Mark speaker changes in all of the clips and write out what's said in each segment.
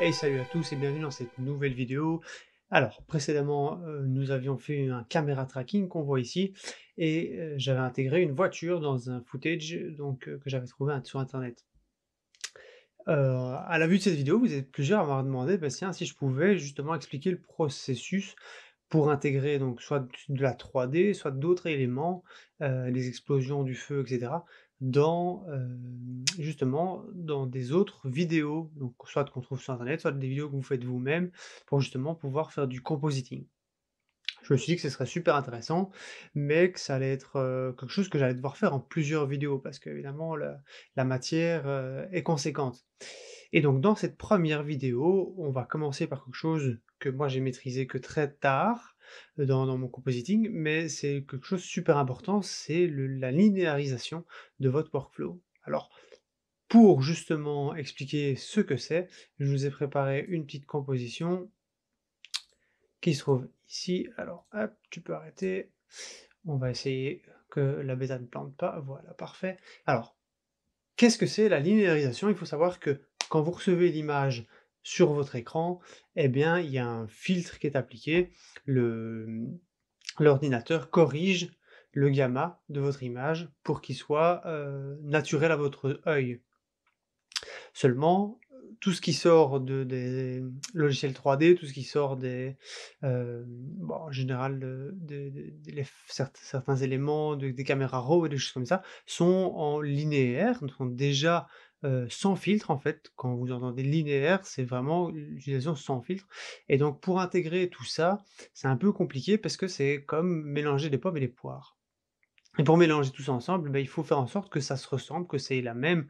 Speaker 1: Hey salut à tous et bienvenue dans cette nouvelle vidéo. Alors précédemment euh, nous avions fait un caméra tracking qu'on voit ici et euh, j'avais intégré une voiture dans un footage donc, euh, que j'avais trouvé sur internet. à la vue de cette vidéo vous êtes plusieurs à m'avoir demandé bah, si je pouvais justement expliquer le processus pour intégrer donc soit de la 3D, soit d'autres éléments, les explosions du feu, etc., dans euh, justement dans des autres vidéos, donc soit qu'on trouve sur internet, soit des vidéos que vous faites vous-même pour justement pouvoir faire du compositing. Je me suis dit que ce serait super intéressant, mais que ça allait être euh, quelque chose que j'allais devoir faire en plusieurs vidéos parce que évidemment la, matière euh, est conséquente. Et donc dans cette première vidéo, on va commencer par quelque chose que moi j'ai maîtrisé que très tard euh, dans, mon compositing, mais c'est quelque chose de super important, c'est la linéarisation de votre workflow. Alors pour justement expliquer ce que c'est, je vous ai préparé une petite composition qui se trouve ici. Alors hop, tu peux arrêter. On va essayer que la bêta ne plante pas. Voilà, parfait. Alors, qu'est-ce que c'est la linéarisation Il faut savoir que quand vous recevez l'image sur votre écran, eh bien, il y a un filtre qui est appliqué. L'ordinateur corrige le gamma de votre image pour qu'il soit euh, naturel à votre œil. Seulement, tout ce qui sort de, des logiciels 3D, tout ce qui sort des, euh, en général, de, certains, éléments des caméras RAW et des choses comme ça, sont en linéaire, sont déjà euh, sans filtre en fait. Quand vous entendez linéaire, c'est vraiment l'utilisation sans filtre. Et donc pour intégrer tout ça, c'est un peu compliqué parce que c'est comme mélanger des pommes et des poires. Et pour mélanger tout ça ensemble, ben, il faut faire en sorte que ça se ressemble, que c'est la même,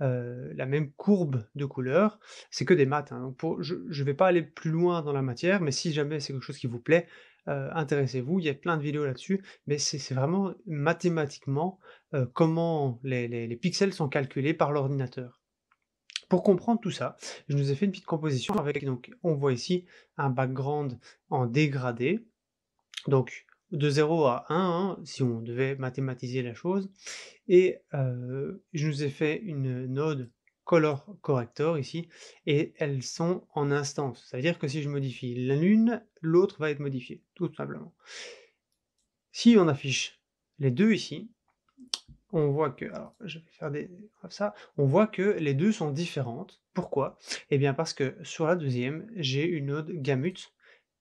Speaker 1: euh, la même courbe de couleur. C'est que des maths. Hein. je ne vais pas aller plus loin dans la matière, mais si jamais c'est quelque chose qui vous plaît, euh, intéressez-vous, il y a plein de vidéos là-dessus, mais c'est vraiment mathématiquement euh, comment les, pixels sont calculés par l'ordinateur. Pour comprendre tout ça, je nous ai fait une petite composition avec, donc on voit ici un background en dégradé, donc de 0 à 1, hein, si on devait mathématiser la chose, et euh, je nous ai fait une node color corrector ici, et elles sont en instance. c'est à dire que si je modifie l'une, l'autre va être modifiée, tout simplement. Si on affiche les deux ici, on voit que, alors je vais faire des, ça, on voit que les deux sont différentes. Pourquoi Eh bien parce que sur la deuxième, j'ai une node gamut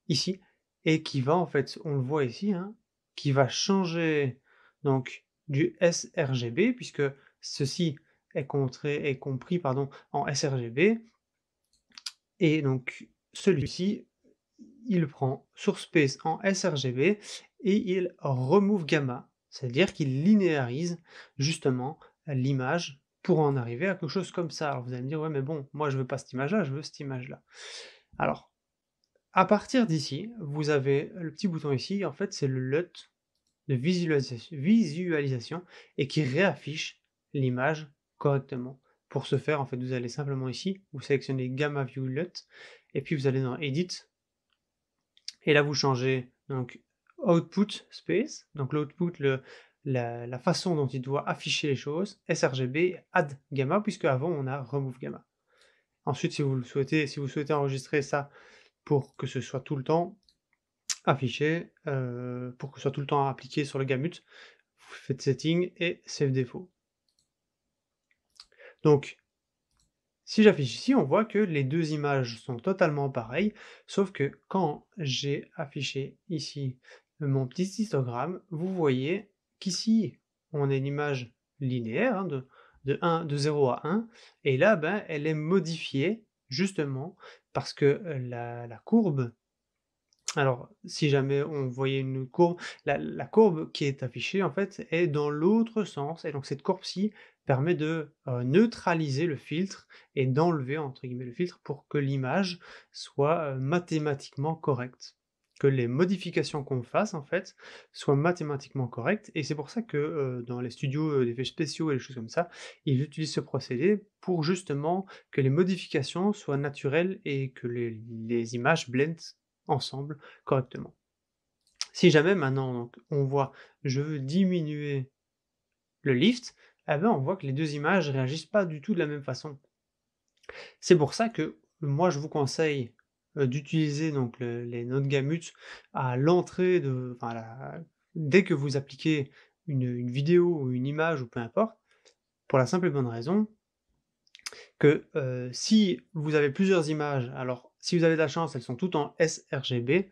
Speaker 1: ici, et qui va en fait, on le voit ici, hein, qui va changer donc du sRGB, puisque ceci est, compris pardon, en sRGB. Et donc celui-ci, il prend source space en sRGB et il remove gamma, c'est-à-dire qu'il linéarise justement l'image pour en arriver à quelque chose comme ça. Alors vous allez me dire, ouais, mais bon, moi je veux pas cette image-là, je veux cette image-là. Alors, à partir d'ici, vous avez le petit bouton ici, en fait c'est le LUT de visualisation, visualisation et qui réaffiche l'image correctement. Pour ce faire, en fait, vous allez simplement ici, vous sélectionnez Gamma View Viewlet, et puis vous allez dans Edit, et là vous changez donc Output Space, donc l'output, le, la, façon dont il doit afficher les choses, sRGB, Add Gamma, puisque avant on a Remove Gamma. Ensuite, si vous le souhaitez, si vous souhaitez enregistrer ça pour que ce soit tout le temps affiché, euh, pour que ce soit tout le temps appliqué sur le gamut, vous faites Setting et Save Default. Donc, si j'affiche ici, on voit que les deux images sont totalement pareilles, sauf que quand j'ai affiché ici mon petit histogramme, vous voyez qu'ici, on a une image linéaire hein, de, de 0 à 1, et là, ben, elle est modifiée justement parce que la courbe alors, si jamais on voyait une courbe, la, courbe qui est affichée, en fait, est dans l'autre sens. Et donc, cette courbe-ci permet de euh, neutraliser le filtre et d'enlever, entre guillemets, le filtre pour que l'image soit euh, mathématiquement correcte que les modifications qu'on fasse en fait soient mathématiquement correctes et c'est pour ça que euh, dans les studios d'effets spéciaux et des choses comme ça ils utilisent ce procédé pour justement que les modifications soient naturelles et que les, les images blendent ensemble correctement. Si jamais maintenant on voit je veux diminuer le lift, eh bien, on voit que les deux images réagissent pas du tout de la même façon. C'est pour ça que moi je vous conseille euh, d'utiliser donc les notes gamut à l'entrée de dès que vous appliquez une, vidéo ou une image ou peu importe pour la simple et bonne raison que euh, si vous avez plusieurs images alors si vous avez de la chance, elles sont toutes en sRGB.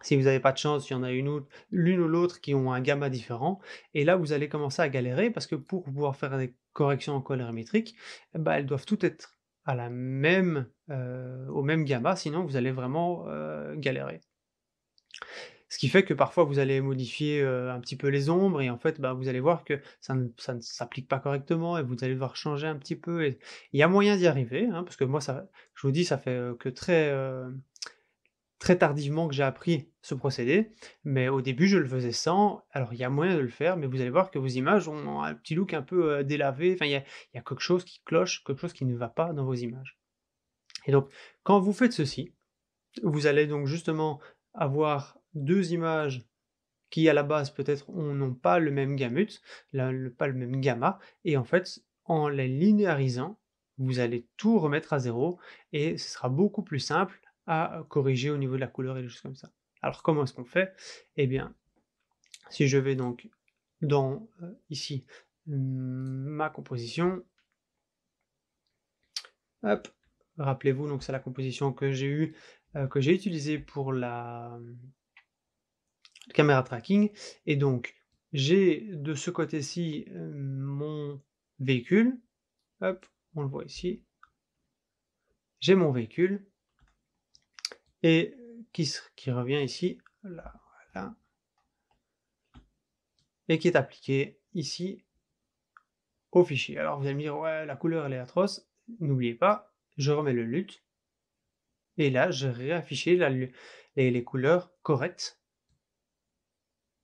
Speaker 1: Si vous n'avez pas de chance, il y en a une ou l'une ou l'autre qui ont un gamma différent. Et là, vous allez commencer à galérer parce que pour pouvoir faire des corrections en colorimétrique, eh ben, elles doivent toutes être à la même, euh, au même gamma, sinon vous allez vraiment euh, galérer. Ce qui fait que parfois vous allez modifier un petit peu les ombres et en fait bah, vous allez voir que ça ne, s'applique pas correctement et vous allez devoir changer un petit peu. Et il y a moyen d'y arriver, hein, parce que moi ça, je vous dis, ça fait que très très tardivement que j'ai appris ce procédé, mais au début je le faisais sans. Alors il y a moyen de le faire, mais vous allez voir que vos images ont un petit look un peu délavé. Enfin il y a quelque chose qui cloche, quelque chose qui ne va pas dans vos images. Et donc quand vous faites ceci, vous allez donc justement avoir deux images qui à la base peut-être n'ont pas le même gamut, pas le même gamma, et en fait en les linéarisant, vous allez tout remettre à zéro et ce sera beaucoup plus simple à corriger au niveau de la couleur et des choses comme ça. Alors comment est-ce qu'on fait Eh bien, si je vais donc dans euh, ici hmm, ma composition, rappelez-vous donc c'est la composition que j'ai eu euh, que j'ai utilisée pour la caméra tracking. Et donc, j'ai de ce côté-ci euh, mon véhicule. Hop, on le voit ici. J'ai mon véhicule. Et qui, revient ici. Là, Et qui est appliqué ici au fichier. Alors vous allez me dire, ouais, la couleur elle est atroce. N'oubliez pas, je remets le LUT. Et là, j'ai réaffiché les couleurs correctes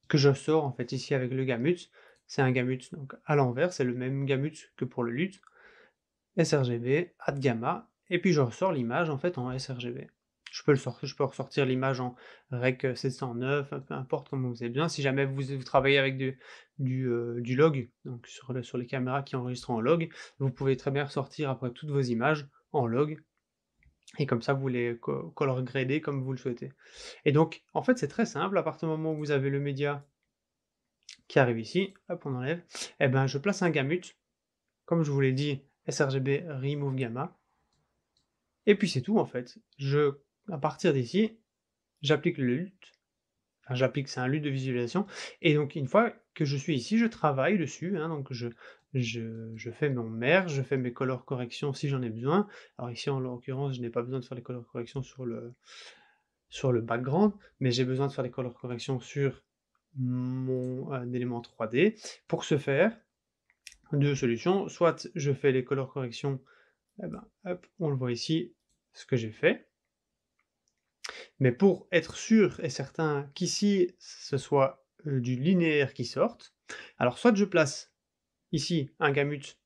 Speaker 1: que je sors en fait ici avec le gamut. C'est un gamut donc à l'envers, c'est le même gamut que pour le LUT. sRGB, add gamma, et puis je ressors l'image en fait en sRGB. Je peux, le sortir, je peux ressortir l'image en REC 709, peu importe comme vous avez bien. Si jamais vous, travaillez avec du, du, euh, log, donc sur les caméras qui enregistrent en log, vous pouvez très bien ressortir après toutes vos images en log et comme ça, vous les color gradez comme vous le souhaitez. Et donc, en fait, c'est très simple. À partir du moment où vous avez le média qui arrive ici, hop, on enlève, et eh ben, je place un gamut. Comme je vous l'ai dit, sRGB remove gamma. Et puis c'est tout en fait. Je, à partir d'ici, j'applique le LUT. j'applique, c'est un LUT de visualisation. Et donc, une fois que je suis ici, je travaille dessus. Hein. donc, je, je, fais mon merge, je fais mes color corrections si j'en ai besoin. Alors ici en l'occurrence, je n'ai pas besoin de faire les color corrections sur le, sur le background, mais j'ai besoin de faire les color corrections sur mon élément 3D. Pour ce faire, deux solutions. Soit je fais les color corrections, eh ben, on le voit ici, ce que j'ai fait. Mais pour être sûr et certain qu'ici, ce soit euh, du linéaire qui sorte, alors soit je place ici un gamut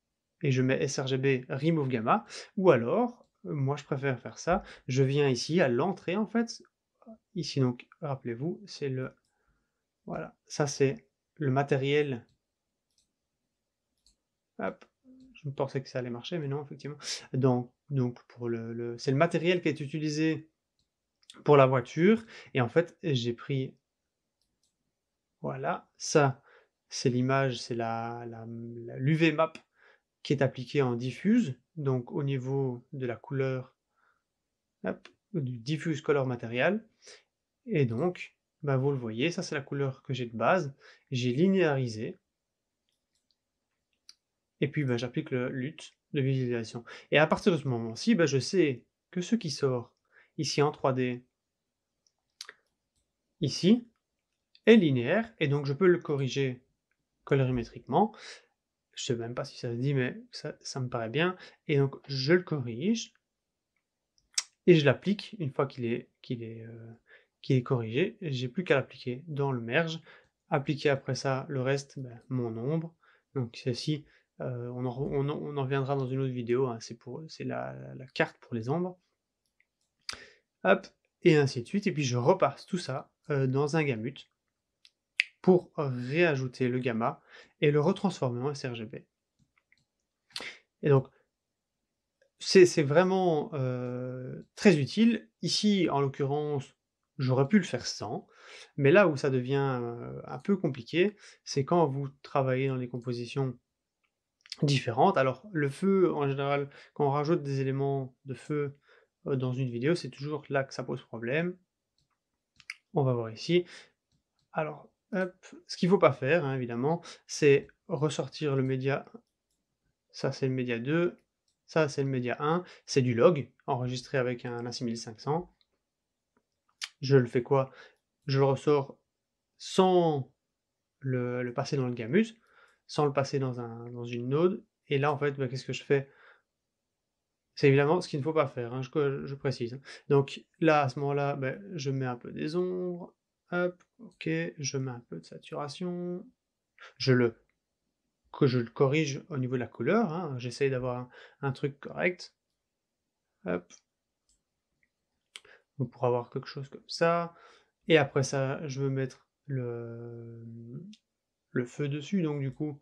Speaker 1: et je mets srgb remove gamma, ou alors, euh, moi je préfère faire ça, je viens ici à l'entrée en fait, ici donc, rappelez-vous, c'est le, voilà, ça c'est le matériel, hop, je pensais que ça allait marcher, mais non, effectivement, donc, donc pour le, le... c'est le matériel qui est utilisé pour la voiture, et en fait, j'ai pris, voilà, ça, c'est l'image, c'est la, l'UV-map qui est appliquée en diffuse. Donc au niveau de la couleur, du diffuse color matériel. Et donc, ben, vous le voyez, ça c'est la couleur que j'ai de base. J'ai linéarisé. Et puis bah, j'applique le LUT de visualisation. Et à partir de ce moment-ci, bah, je sais que ce qui sort ici en 3D, ici, est linéaire. Et donc je peux le corriger colorimétriquement. Je sais même pas si ça se dit, mais ça, ça me paraît bien. Et donc, je le corrige et je l'applique une fois qu'il est, qu'il est, euh, est corrigé. J'ai plus qu'à l'appliquer dans le merge. Appliquer après ça le reste, ben, mon ombre, Donc, celle-ci, euh, on, en, on, on, reviendra dans une autre vidéo. Hein. C'est, pour, c'est la, la carte pour les ombres. Hop, et ainsi de suite. Et puis, je repasse tout ça euh, dans un gamut pour réajouter le gamma et le retransformer en sRGB. Et donc, c'est vraiment euh, très utile. Ici, en l'occurrence, j'aurais pu le faire sans, mais là où ça devient euh, un peu compliqué, c'est quand vous travaillez dans des compositions différentes. Alors, le feu, en général, quand on rajoute des éléments de feu euh, dans une vidéo, c'est toujours là que ça pose problème. On va voir ici. Alors, ce qu'il ne faut pas faire, hein, évidemment, c'est ressortir le média. Ça, c'est le média 2. Ça, c'est le média 1. C'est du log enregistré avec un A6500. Je le fais quoi Je le ressors sans le, passer dans le gamus, sans le passer dans, un, dans une node. Et là, en fait, bah, qu'est-ce que je fais c'est évidemment ce qu'il ne faut pas faire, hein, je, précise. Hein. Donc là, à ce moment-là, bah, je mets un peu des ombres, Hop, ok, je mets un peu de saturation. Je le que je le corrige au niveau de la couleur. Hein. J'essaye d'avoir un, truc correct. Hop. pour avoir quelque chose comme ça. Et après ça, je veux mettre le, le feu dessus. Donc du coup,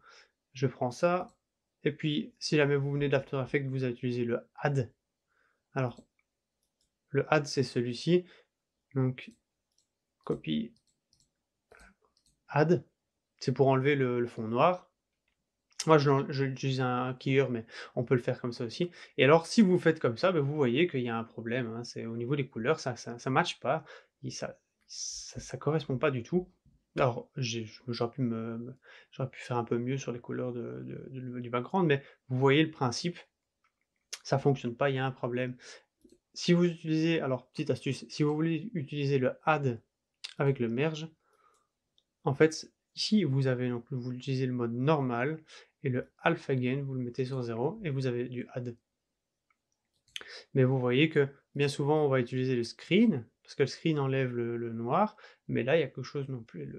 Speaker 1: je prends ça. Et puis, si jamais vous venez d'After Effects, vous avez utilisé le add. Alors, le add, c'est celui-ci. Donc, copy add, c'est pour enlever le, fond noir. Moi, j'utilise un keyer, mais on peut le faire comme ça aussi. Et alors, si vous faites comme ça, ben, vous voyez qu'il y a un problème. Hein. C'est au niveau des couleurs, ça, ça, matche pas, ça, ça, correspond pas du tout. Alors, j'aurais pu, me, pu faire un peu mieux sur les couleurs du background, mais vous voyez le principe. Ça fonctionne pas, il y a un problème. Si vous utilisez, alors petite astuce, si vous voulez utiliser le add avec le merge, en fait, ici, vous avez donc, vous utilisez le mode normal et le alpha gain, vous le mettez sur 0 et vous avez du add. Mais vous voyez que bien souvent, on va utiliser le screen parce que le screen enlève le, noir, mais là, il y a quelque chose non plus.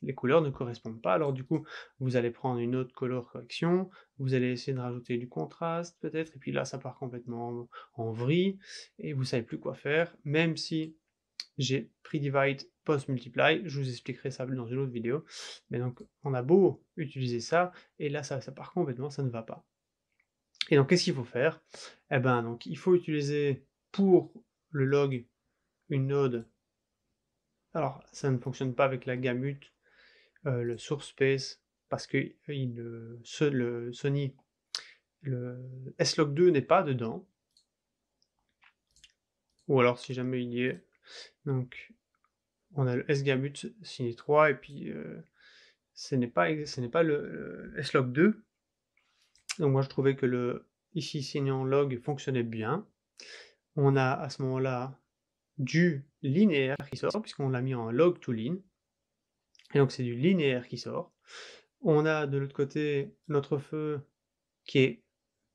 Speaker 1: les couleurs ne correspondent pas. Alors, du coup, vous allez prendre une autre color correction, vous allez essayer de rajouter du contraste peut-être, et puis là, ça part complètement en, en vrille et vous savez plus quoi faire, même si j'ai pre-divide, post-multiply. Je vous expliquerai ça dans une autre vidéo. Mais donc, on a beau utiliser ça, et là, ça, ça part complètement, ça ne va pas. Et donc, qu'est-ce qu'il faut faire Eh ben, donc, il faut utiliser pour le log une node. Alors, ça ne fonctionne pas avec la gamut, euh, le source space, parce que euh, le, Sony, le S-Log2 n'est pas dedans. Ou alors, si jamais il y est, donc, on a le sgabut signé 3, et puis euh, ce n'est pas, ce n'est pas le, s log 2. Donc, moi, je trouvais que le ici signant log fonctionnait bien. On a à ce moment-là du linéaire qui sort, puisqu'on l'a mis en log to line. Et donc, c'est du linéaire qui sort. On a de l'autre côté notre feu qui est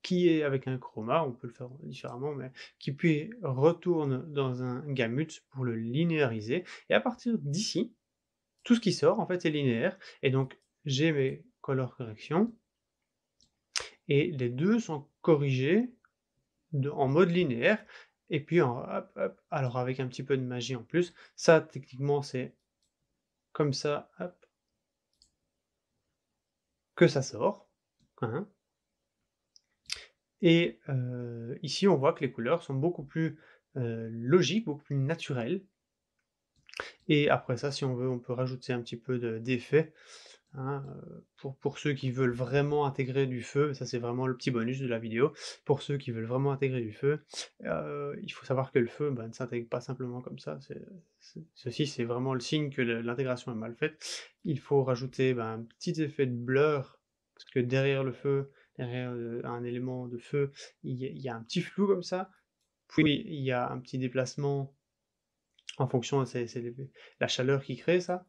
Speaker 1: qui est avec un chroma, on peut le faire différemment, mais qui puis retourne dans un gamut pour le linéariser. Et à partir d'ici, tout ce qui sort en fait est linéaire. Et donc j'ai mes color correction, et les deux sont corrigés en mode linéaire. Et puis, alors avec un petit peu de magie en plus, ça techniquement c'est comme ça que ça sort. Hein. Et euh, ici, on voit que les couleurs sont beaucoup plus euh, logiques, beaucoup plus naturelles. Et après ça, si on veut, on peut rajouter un petit peu d'effet. Hein, euh, pour, pour, ceux qui veulent vraiment intégrer du feu, ça c'est vraiment le petit bonus de la vidéo, pour ceux qui veulent vraiment intégrer du feu, il faut savoir que le feu ben, ne s'intègre pas simplement comme ça. ceci c'est vraiment le signe que l'intégration est mal faite. Il faut rajouter ben, un petit effet de blur, parce que derrière le feu, euh, un élément de feu, il y, a un petit flou comme ça. Puis il y a un petit déplacement en fonction de la chaleur qui crée ça.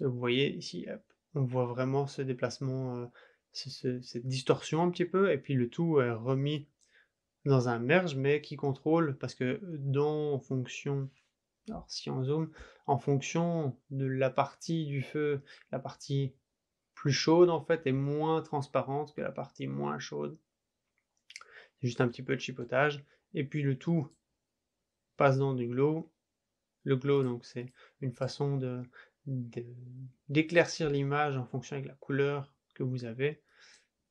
Speaker 1: Vous voyez ici, on voit vraiment ce déplacement, euh, cette distorsion un petit peu, et puis le tout est remis dans un merge, mais qui contrôle, parce que dans fonction, alors si on zoome, en fonction de la partie du feu, la partie plus chaude en fait et moins transparente que la partie moins chaude. C'est juste un petit peu de chipotage. Et puis le tout passe dans du glow. Le glow, donc, c'est une façon de, d'éclaircir l'image en fonction avec la couleur que vous avez.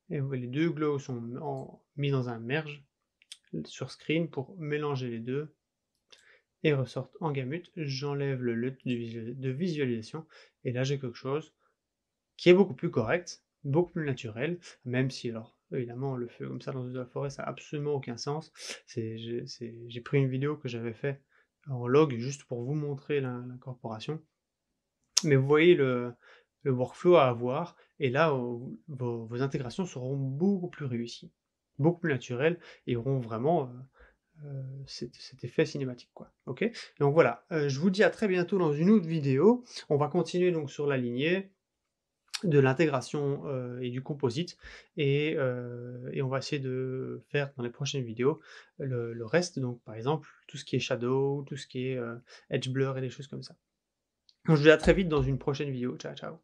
Speaker 1: Et vous voyez, les deux glows sont mis dans un merge sur screen pour mélanger les deux et ressortent en gamut. J'enlève le LUT de visualisation et là j'ai quelque chose qui est beaucoup plus correct, beaucoup plus naturel, même si alors évidemment le feu comme ça dans la forêt ça n'a absolument aucun sens. J'ai pris une vidéo que j'avais fait en log juste pour vous montrer l'incorporation. Mais vous voyez le, workflow à avoir et là vos, intégrations seront beaucoup plus réussies, beaucoup plus naturelles et auront vraiment euh, euh, cet, effet cinématique quoi. Ok Donc voilà, euh, je vous dis à très bientôt dans une autre vidéo. On va continuer donc sur la lignée de l'intégration euh, et du composite et, euh, et, on va essayer de faire dans les prochaines vidéos le, le, reste donc par exemple tout ce qui est shadow tout ce qui est euh, edge blur et des choses comme ça donc je vous dis à très vite dans une prochaine vidéo ciao ciao